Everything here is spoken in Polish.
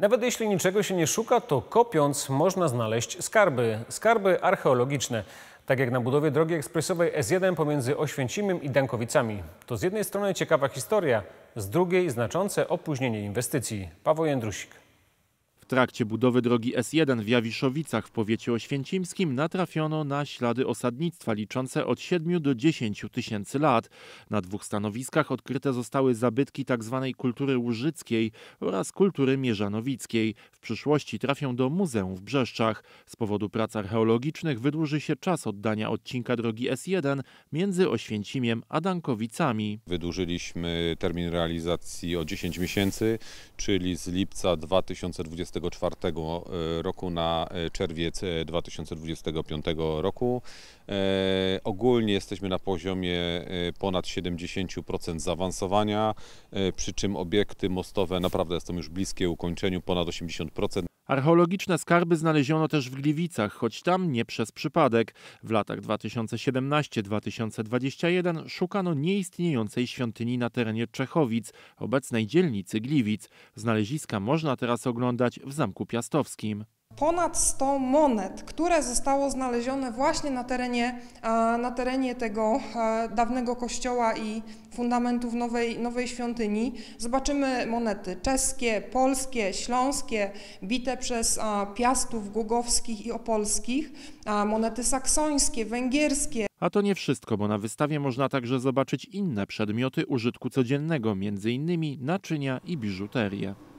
Nawet jeśli niczego się nie szuka, to kopiąc można znaleźć skarby, skarby archeologiczne. Tak jak na budowie drogi ekspresowej S1 pomiędzy Oświęcimem i Dankowicami. To z jednej strony ciekawa historia, z drugiej znaczące opóźnienie inwestycji. Paweł Jędrusik trakcie budowy drogi S1 w Jawiszowicach w powiecie oświęcimskim natrafiono na ślady osadnictwa liczące od 7 do 10 tysięcy lat. Na dwóch stanowiskach odkryte zostały zabytki tzw. Tak kultury łużyckiej oraz kultury mierzanowickiej. W przyszłości trafią do Muzeum w Brzeszczach. Z powodu prac archeologicznych wydłuży się czas oddania odcinka drogi S1 między Oświęcimiem a Dankowicami. Wydłużyliśmy termin realizacji o 10 miesięcy, czyli z lipca 2020 2024 e, roku na e, czerwiec 2025 e, roku. Ogólnie jesteśmy na poziomie ponad 70% zaawansowania, przy czym obiekty mostowe naprawdę są już bliskie ukończeniu, ponad 80%. Archeologiczne skarby znaleziono też w Gliwicach, choć tam nie przez przypadek. W latach 2017-2021 szukano nieistniejącej świątyni na terenie Czechowic, obecnej dzielnicy Gliwic. Znaleziska można teraz oglądać w Zamku Piastowskim ponad 100 monet, które zostało znalezione właśnie na terenie, na terenie tego dawnego kościoła i fundamentów nowej, nowej świątyni. Zobaczymy monety czeskie, polskie, śląskie, bite przez piastów gugowskich i opolskich, monety saksońskie, węgierskie. A to nie wszystko, bo na wystawie można także zobaczyć inne przedmioty użytku codziennego, m.in. naczynia i biżuterię.